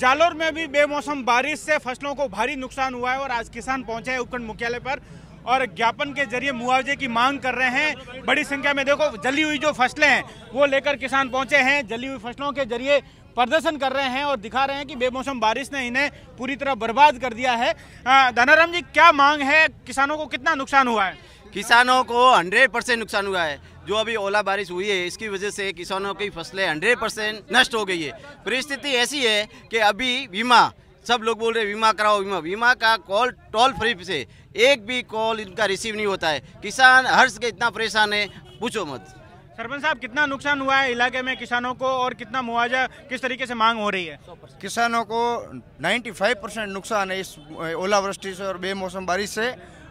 जालोर में भी बेमौसम बारिश से फसलों को भारी नुकसान हुआ है और आज किसान पहुंचे हैं उपखंड मुख्यालय पर और ज्ञापन के जरिए मुआवजे की मांग कर रहे हैं बड़ी संख्या में देखो जली हुई जो फसलें हैं वो लेकर किसान पहुंचे हैं जली हुई फसलों के जरिए प्रदर्शन कर रहे हैं और दिखा रहे हैं कि बेमौसम बारिश ने इन्हें पूरी तरह बर्बाद कर दिया है धनाराम जी क्या मांग है किसानों को कितना नुकसान हुआ है किसानों को हंड्रेड परसेंट नुकसान हुआ है जो अभी ओला बारिश हुई है इसकी वजह से किसानों की फसलें हंड्रेड परसेंट नष्ट हो गई है परिस्थिति ऐसी है कि अभी बीमा सब लोग बोल रहे हैं बीमा कराओ बीमा बीमा का कॉल टोल फ्री से एक भी कॉल इनका रिसीव नहीं होता है किसान हर्ष के इतना परेशान है पूछो मत सरपंच साहब कितना नुकसान हुआ है इलाके में किसानों को और कितना मुआवजा किस तरीके से मांग हो रही है किसानों को 95 परसेंट नुकसान है इस ओलावृष्टि से और बेमौसम बारिश से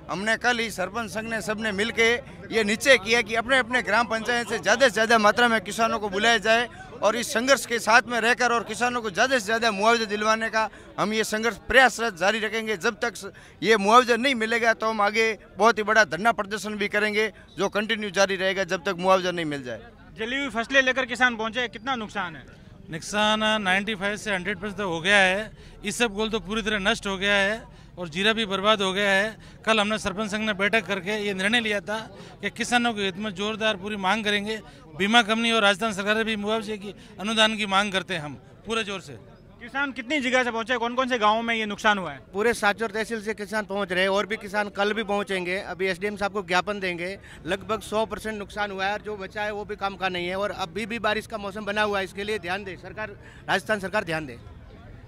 हमने कल ही सरपंच संघ ने सबने मिलके ये निश्चय किया कि अपने अपने ग्राम पंचायत से ज़्यादा से ज़्यादा मात्रा में किसानों को बुलाया जाए और इस संघर्ष के साथ में रहकर और किसानों को ज़्यादा से ज़्यादा मुआवजा दिलवाने का हम ये संघर्ष प्रयासरत जारी रखेंगे जब तक ये मुआवजा नहीं मिलेगा तो हम आगे बहुत ही बड़ा धरना प्रदर्शन भी करेंगे जो कंटिन्यू जारी रहेगा जब तक मुआवजा नहीं मिल जाए जली हुई फसलें लेकर किसान पहुँचे कितना नुकसान है नुकसान 95 से 100 परसेंट तो हो गया है इस सब गोल तो पूरी तरह नष्ट हो गया है और जीरा भी बर्बाद हो गया है कल हमने सरपंच संघ ने बैठक करके ये निर्णय लिया था कि किसानों के हित में जोरदार पूरी मांग करेंगे बीमा कंपनी और राजस्थान सरकार भी मुआवजे की अनुदान की मांग करते हैं हम पूरे जोर से किसान कितनी जगह से पहुंचे कौन कौन से गाँव में ये नुकसान हुआ है पूरे साचौर तहसील से किसान पहुंच रहे हैं और भी किसान कल भी पहुंचेंगे अभी एसडीएम साहब को ज्ञापन देंगे लगभग 100 परसेंट नुकसान हुआ है और जो बचा है वो भी काम का नहीं है और अभी भी बारिश का मौसम बना हुआ है इसके लिए ध्यान दे सरकार राजस्थान सरकार ध्यान दे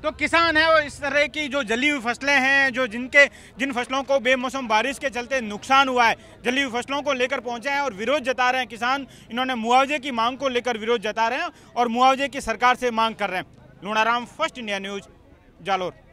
तो किसान है वो इस तरह की जो जली हुई फसलें हैं जो जिनके जिन फसलों को बेमौसम बारिश के चलते नुकसान हुआ है जली हुई फसलों को लेकर पहुंचे हैं और विरोध जता रहे हैं किसान इन्होंने मुआवजे की मांग को लेकर विरोध जता रहे हैं और मुआवजे की सरकार से मांग कर रहे हैं Lunaram First India News Jalore